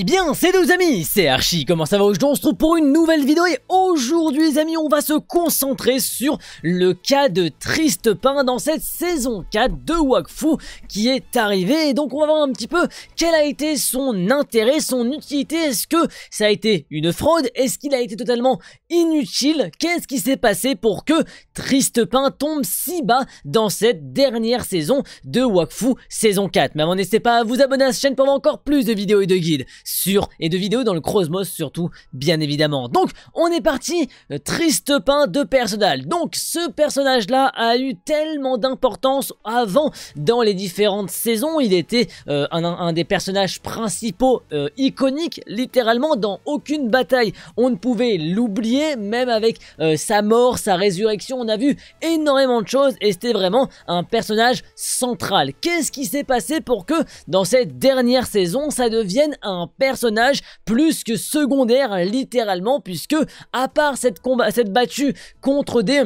Eh bien, c'est nos amis, c'est Archie, comment ça va aujourd'hui On se retrouve pour une nouvelle vidéo et aujourd'hui les amis, on va se concentrer sur le cas de Triste Pain dans cette saison 4 de Wakfu qui est arrivé et donc on va voir un petit peu quel a été son intérêt, son utilité, est-ce que ça a été une fraude, est-ce qu'il a été totalement inutile, qu'est-ce qui s'est passé pour que Triste Pain tombe si bas dans cette dernière saison de Wakfu saison 4. Mais avant n'hésitez pas à vous abonner à cette chaîne pour avoir encore plus de vidéos et de guides sur et de vidéos dans le Crosmos surtout, bien évidemment. Donc, on est parti, euh, triste pain de personnage. Donc, ce personnage-là a eu tellement d'importance avant dans les différentes saisons. Il était euh, un, des personnages principaux euh, iconiques, littéralement, dans aucune bataille. On ne pouvait l'oublier, même avec sa mort, sa résurrection. On a vu énormément de choses et c'était vraiment un personnage central. Qu'est-ce qui s'est passé pour que dans cette dernière saison, ça devienne un personnage plus que secondaire littéralement puisque à part cette, cette battue contre des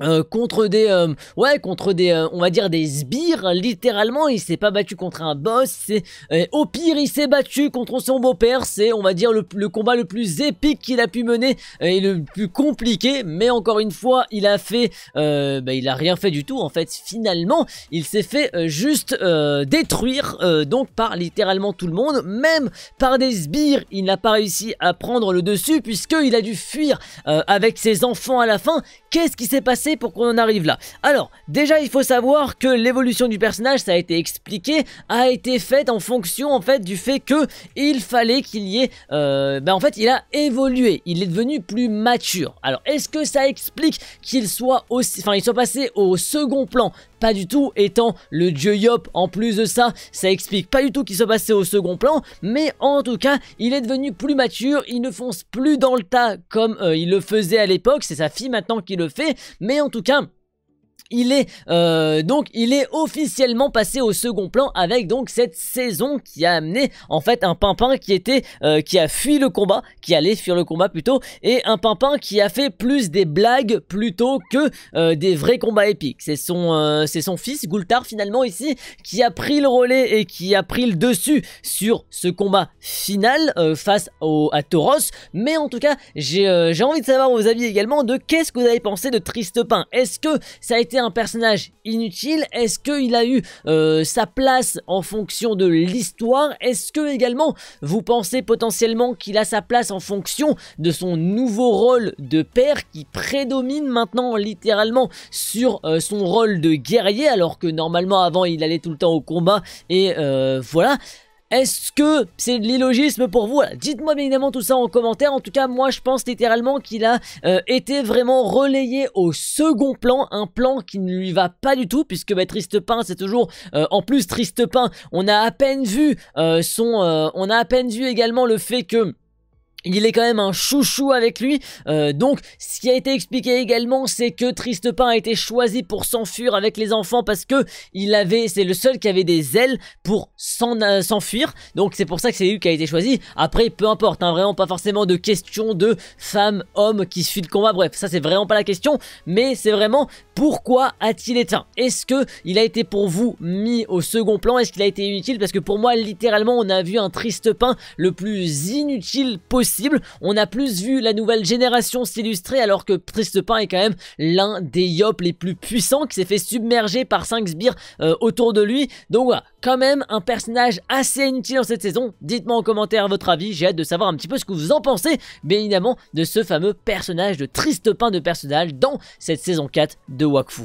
euh, contre des euh, ouais contre des euh, on va dire des sbires littéralement il s'est pas battu contre un boss au pire il s'est battu contre son beau-père c'est on va dire le, combat le plus épique qu'il a pu mener et le plus compliqué mais encore une fois il a fait bah, il a rien fait du tout en fait finalement il s'est fait juste détruire donc par littéralement tout le monde même par des sbires il n'a pas réussi à prendre le dessus puisqu'il a dû fuir avec ses enfants à la fin qu'est-ce qui s'est passé pour qu'on en arrive là Alors, déjà, il faut savoir que l'évolution du personnage, ça a été expliqué, a été faite en fonction, en fait, du fait que il fallait qu'il y ait... Euh, ben, en fait, il a évolué, il est devenu plus mature. Alors, est-ce que ça explique qu'il soit aussi... Enfin, il soit passé au second plan pas du tout, étant le dieu Yop en plus de ça, ça explique pas du tout qu'il soit passé au second plan, mais en tout cas, il est devenu plus mature, il ne fonce plus dans le tas comme euh, il le faisait à l'époque, c'est sa fille maintenant qui le fait, mais en tout cas il est euh, donc il est officiellement passé au second plan avec donc cette saison qui a amené en fait un pimpin qui était euh, qui a fui le combat, qui allait fuir le combat plutôt, et un pimpin qui a fait plus des blagues plutôt que euh, des vrais combats épiques. C'est son c'est son fils Goultar finalement ici qui a pris le relais et qui a pris le dessus sur ce combat final face à Tauros. Mais en tout cas, j'ai envie de savoir vos avis également de qu'est-ce que vous avez pensé de Triste Tristepin. Est-ce que ça a été un personnage inutile Est-ce qu'il a eu euh, sa place en fonction de l'histoire Est-ce que également vous pensez potentiellement qu'il a sa place en fonction de son nouveau rôle de père qui prédomine maintenant littéralement sur euh, son rôle de guerrier alors que normalement avant il allait tout le temps au combat et euh, voilà est-ce que c'est de l'illogisme pour vous Dites-moi bien évidemment tout ça en commentaire. En tout cas, moi je pense littéralement qu'il a euh, été vraiment relayé au second plan, un plan qui ne lui va pas du tout, puisque bah, pain, c'est toujours euh, en plus triste pain. On a à peine vu euh, son, on a à peine vu également le fait que il est quand même un chouchou avec lui. Euh, donc, ce qui a été expliqué également, c'est que Tristepin a été choisi pour s'enfuir avec les enfants parce que il avait, c'est le seul qui avait des ailes pour euh, s'enfuir. donc, c'est pour ça que c'est lui qui a été choisi. Après, peu importe, hein, vraiment pas forcément de question de femme, homme qui suit le combat. Bref, ça c'est vraiment pas la question. Mais c'est vraiment pourquoi a-t-il éteint Est-ce que il a été pour vous mis au second plan Est-ce qu'il a été inutile Parce que pour moi, littéralement, on a vu un Triste Pain le plus inutile possible on a plus vu la nouvelle génération s'illustrer alors que Triste Pain est quand même l'un des yops les plus puissants qui s'est fait submerger par 5 sbires euh, autour de lui. Donc voilà, quand même un personnage assez inutile dans cette saison. Dites-moi en commentaire votre avis, j'ai hâte de savoir un petit peu ce que vous en pensez, bien évidemment, de ce fameux personnage de Pain de personnage dans cette saison 4 de Wakfu.